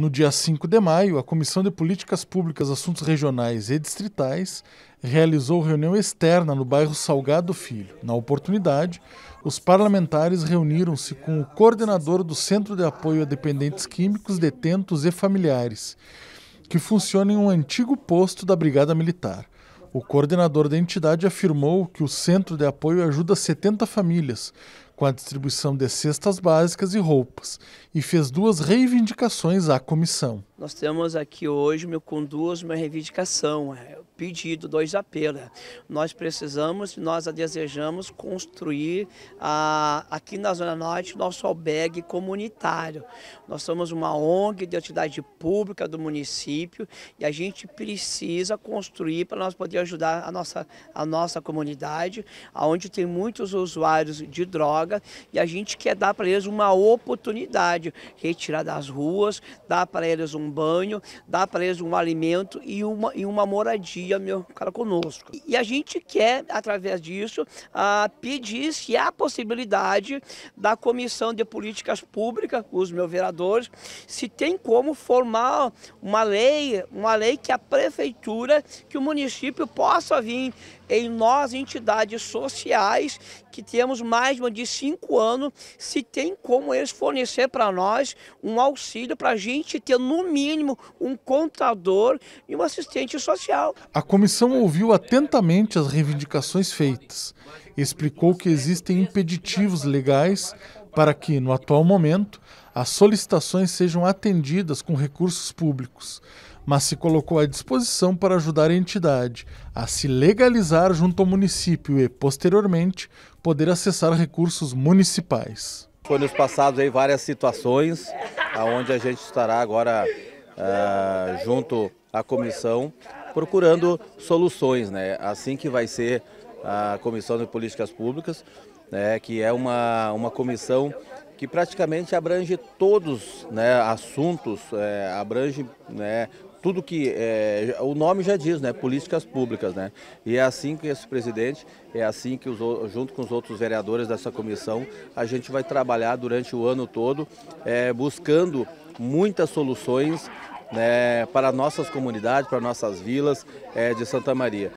No dia 5 de maio, a Comissão de Políticas Públicas, Assuntos Regionais e Distritais realizou reunião externa no bairro Salgado Filho. Na oportunidade, os parlamentares reuniram-se com o coordenador do Centro de Apoio a Dependentes Químicos, Detentos e Familiares, que funciona em um antigo posto da Brigada Militar. O coordenador da entidade afirmou que o centro de apoio ajuda 70 famílias, com a distribuição de cestas básicas e roupas e fez duas reivindicações à comissão. Nós temos aqui hoje, me conduz uma reivindicação, é, pedido, dois apelos. Nós precisamos, nós a desejamos construir a, aqui na Zona Norte nosso albergue comunitário. Nós somos uma ONG de entidade pública do município e a gente precisa construir para nós poder ajudar a nossa, a nossa comunidade, onde tem muitos usuários de drogas droga e a gente quer dar para eles uma oportunidade, retirar das ruas, dar para eles um banho, dar para eles um alimento e uma, e uma moradia, meu cara, conosco. E a gente quer, através disso, a ah, pedir se há possibilidade da Comissão de Políticas Públicas, os meus vereadores, se tem como formar uma lei, uma lei que a prefeitura, que o município possa vir em nós, entidades sociais, que temos mais de cinco anos se tem como eles fornecer para nós um auxílio para a gente ter, no mínimo, um contador e um assistente social. A comissão ouviu atentamente as reivindicações feitas explicou que existem impeditivos legais para que, no atual momento, as solicitações sejam atendidas com recursos públicos, mas se colocou à disposição para ajudar a entidade a se legalizar junto ao município e, posteriormente, poder acessar recursos municipais. Foi nos passados aí várias situações, aonde a gente estará agora uh, junto à comissão procurando soluções, né? Assim que vai ser a Comissão de Políticas Públicas, né, que é uma, uma comissão que praticamente abrange todos né, assuntos, é, abrange né, tudo que é, o nome já diz, né? Políticas públicas, né? E é assim que esse presidente, é assim que os, junto com os outros vereadores dessa comissão, a gente vai trabalhar durante o ano todo, é, buscando muitas soluções né, para nossas comunidades, para nossas vilas é, de Santa Maria.